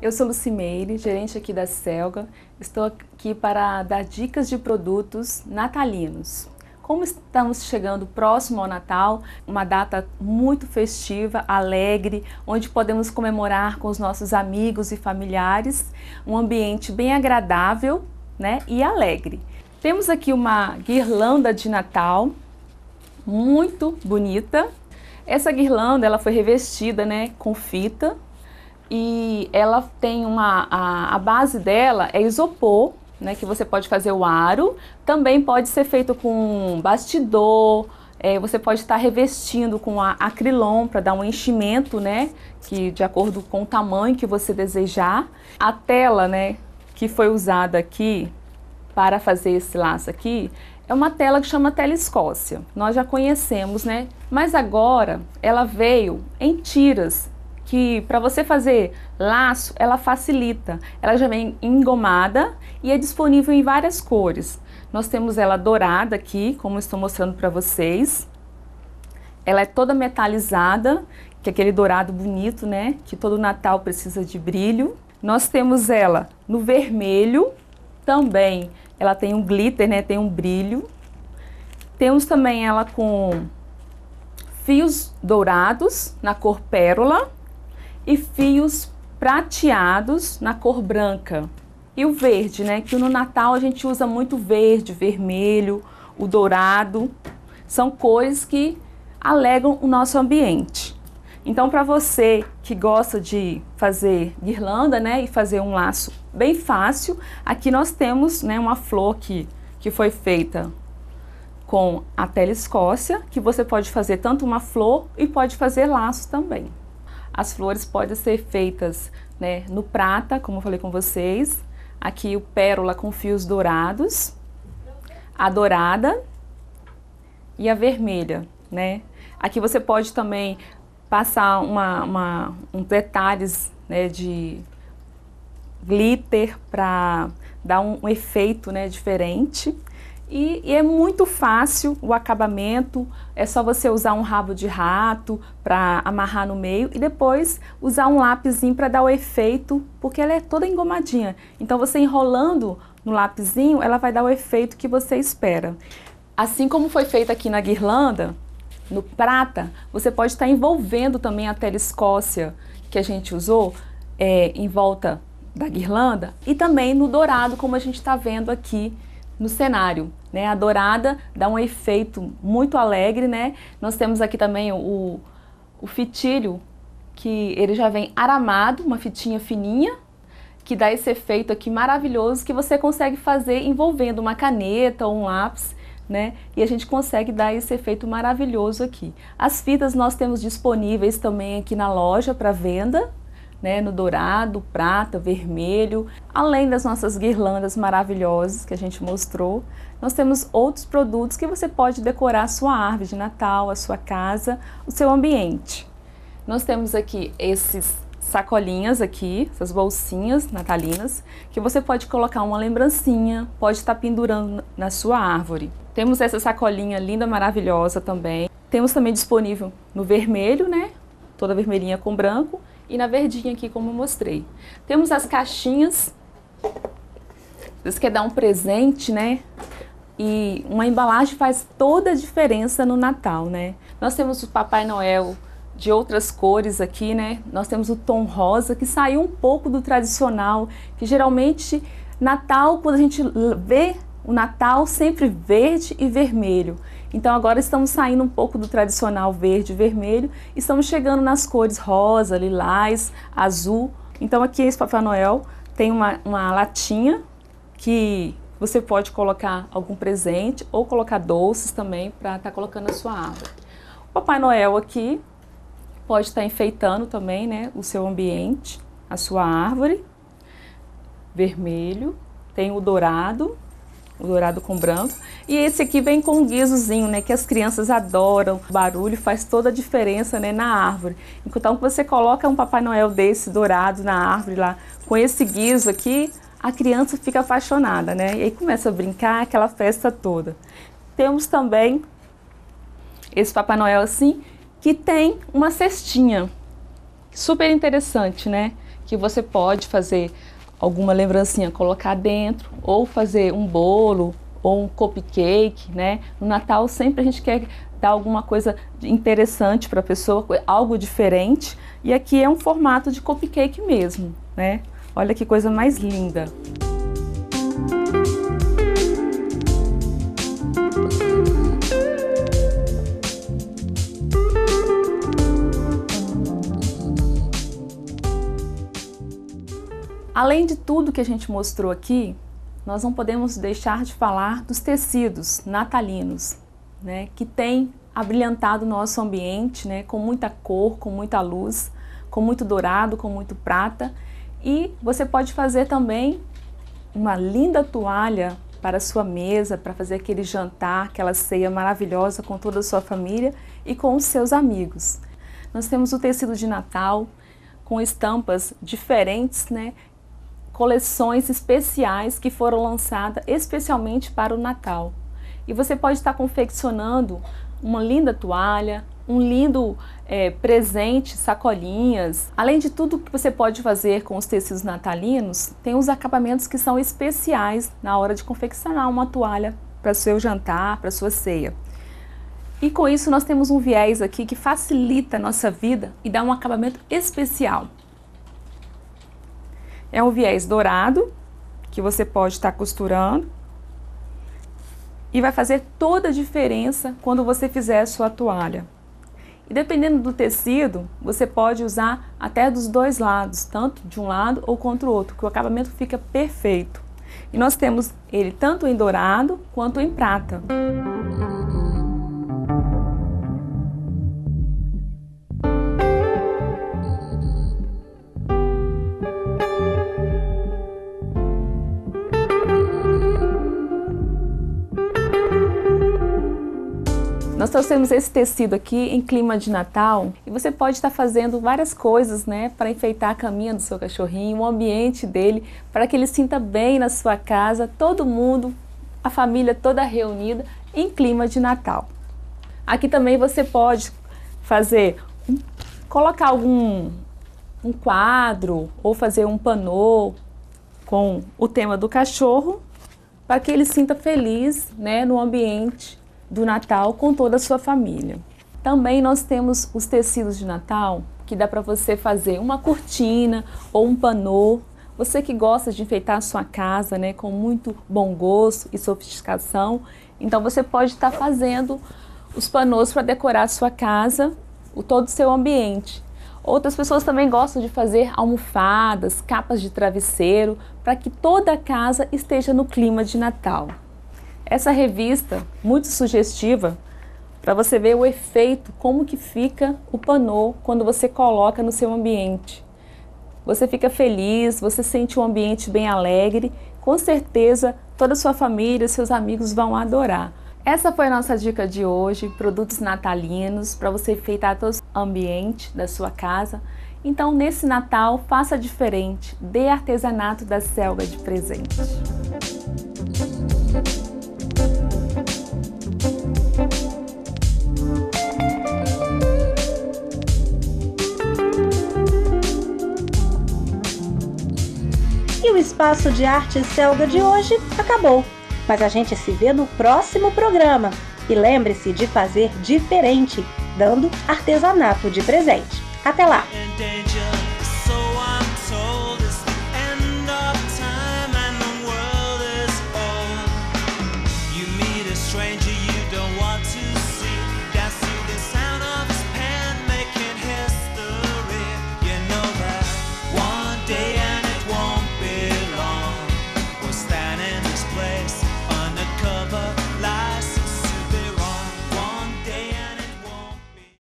Eu sou Lucimeire, gerente aqui da Selga. Estou aqui para dar dicas de produtos natalinos. Como estamos chegando próximo ao Natal, uma data muito festiva, alegre, onde podemos comemorar com os nossos amigos e familiares, um ambiente bem agradável né, e alegre. Temos aqui uma guirlanda de Natal, muito bonita. Essa guirlanda ela foi revestida né, com fita, e ela tem uma a, a, base dela é isopor, né, que você pode fazer o aro, também pode ser feito com bastidor, é, você pode estar revestindo com acrilon para dar um enchimento, né, que de acordo com o tamanho que você desejar. A tela, né, que foi usada aqui para fazer esse laço aqui, é uma tela que chama tela Escócia. Nós já conhecemos, né? Mas agora ela veio em tiras que para você fazer laço, ela facilita. Ela já vem engomada e é disponível em várias cores. Nós temos ela dourada aqui, como estou mostrando para vocês. Ela é toda metalizada, que é aquele dourado bonito, né? Que todo Natal precisa de brilho. Nós temos ela no vermelho, também ela tem um glitter, né? Tem um brilho. Temos também ela com fios dourados na cor pérola e fios prateados na cor branca. E o verde, né? Que no Natal a gente usa muito verde, vermelho, o dourado. São cores que alegam o nosso ambiente. Então, para você que gosta de fazer guirlanda, né, e fazer um laço bem fácil, aqui nós temos, né, uma flor que, que foi feita com a tela escócia, que você pode fazer tanto uma flor e pode fazer laço também. As flores podem ser feitas né, no prata, como eu falei com vocês. Aqui o pérola com fios dourados, a dourada e a vermelha, né? Aqui você pode também passar uma, uma um detalhes né, de glitter para dar um, um efeito né, diferente. E, e, é muito fácil o acabamento, é só você usar um rabo de rato para amarrar no meio e depois usar um lápisinho para dar o efeito, porque ela é toda engomadinha. Então você enrolando no lápisinho, ela vai dar o efeito que você espera. Assim como foi feito aqui na guirlanda, no prata, você pode estar envolvendo também a tela escócia que a gente usou é, em volta da guirlanda e também no dourado, como a gente está vendo aqui no cenário. Né? A dourada dá um efeito muito alegre, né? Nós temos aqui também o, o fitilho, que ele já vem aramado, uma fitinha fininha, que dá esse efeito aqui maravilhoso que você consegue fazer envolvendo uma caneta ou um lápis, né? E a gente consegue dar esse efeito maravilhoso aqui. As fitas nós temos disponíveis também aqui na loja para venda, né, no dourado, prata, vermelho. Além das nossas guirlandas maravilhosas que a gente mostrou, nós temos outros produtos que você pode decorar a sua árvore de Natal, a sua casa, o seu ambiente. Nós temos aqui esses sacolinhas aqui, essas bolsinhas natalinas, que você pode colocar uma lembrancinha, pode estar tá pendurando na sua árvore. Temos essa sacolinha linda, maravilhosa também. Temos também disponível no vermelho, né? Toda vermelhinha com branco e na verdinha aqui, como eu mostrei. Temos as caixinhas. Você quer dar um presente, né? E uma embalagem faz toda a diferença no Natal, né? Nós temos o Papai Noel de outras cores aqui, né? Nós temos o tom rosa, que saiu um pouco do tradicional, que geralmente Natal, quando a gente vê o Natal sempre verde e vermelho. Então agora estamos saindo um pouco do tradicional verde e vermelho, estamos chegando nas cores rosa, lilás, azul. Então aqui esse Papai Noel tem uma, uma latinha que você pode colocar algum presente ou colocar doces também para estar tá colocando a sua árvore. O Papai Noel aqui pode estar tá enfeitando também né, o seu ambiente, a sua árvore. Vermelho, tem o dourado, o dourado com branco. E esse aqui vem com um guizozinho, né, que as crianças adoram. O barulho faz toda a diferença, né, na árvore. Então, você coloca um Papai Noel desse dourado na árvore lá, com esse guiso aqui, a criança fica apaixonada, né? E aí começa a brincar aquela festa toda. Temos também esse Papai Noel assim, que tem uma cestinha. Super interessante, né? Que você pode fazer alguma lembrancinha colocar dentro, ou fazer um bolo ou um cupcake, né? No Natal sempre a gente quer dar alguma coisa interessante para a pessoa, algo diferente, e aqui é um formato de cupcake mesmo, né? Olha que coisa mais linda. Além de tudo que a gente mostrou aqui, nós não podemos deixar de falar dos tecidos natalinos, né, que tem abrilhantado o nosso ambiente né, com muita cor, com muita luz, com muito dourado, com muito prata. E você pode fazer também uma linda toalha para sua mesa, para fazer aquele jantar, aquela ceia maravilhosa com toda a sua família e com os seus amigos. Nós temos o tecido de Natal com estampas diferentes, né? coleções especiais que foram lançadas especialmente para o Natal. E você pode estar confeccionando uma linda toalha, um lindo é, presente, sacolinhas. Além de tudo que você pode fazer com os tecidos natalinos, tem os acabamentos que são especiais na hora de confeccionar uma toalha para seu jantar, para sua ceia. E com isso nós temos um viés aqui que facilita a nossa vida e dá um acabamento especial. É um viés dourado, que você pode estar tá costurando. E vai fazer toda a diferença quando você fizer a sua toalha. E dependendo do tecido, você pode usar até dos dois lados, tanto de um lado ou contra o outro, que o acabamento fica perfeito. E nós temos ele tanto em dourado quanto em prata. Nós trouxemos esse tecido aqui em clima de Natal e você pode estar fazendo várias coisas, né, para enfeitar a caminha do seu cachorrinho, o ambiente dele, para que ele sinta bem na sua casa, todo mundo, a família toda reunida em clima de Natal. Aqui também você pode fazer colocar algum um quadro ou fazer um panô com o tema do cachorro para que ele sinta feliz né, no ambiente do Natal com toda a sua família. Também nós temos os tecidos de Natal, que dá para você fazer uma cortina ou um panô. Você que gosta de enfeitar a sua casa né, com muito bom gosto e sofisticação, então você pode estar tá fazendo os panôs para decorar a sua casa, o todo o seu ambiente. Outras pessoas também gostam de fazer almofadas, capas de travesseiro, para que toda a casa esteja no clima de Natal. Essa revista, muito sugestiva, para você ver o efeito, como que fica o panô quando você coloca no seu ambiente. Você fica feliz, você sente um ambiente bem alegre, com certeza toda a sua família, seus amigos vão adorar. Essa foi a nossa dica de hoje, produtos natalinos para você enfeitar todo o ambiente da sua casa. Então, nesse Natal, faça diferente, dê artesanato da selva de presente. Espaço de Arte Selga de hoje acabou, mas a gente se vê no próximo programa. E lembre-se de fazer diferente, dando artesanato de presente. Até lá!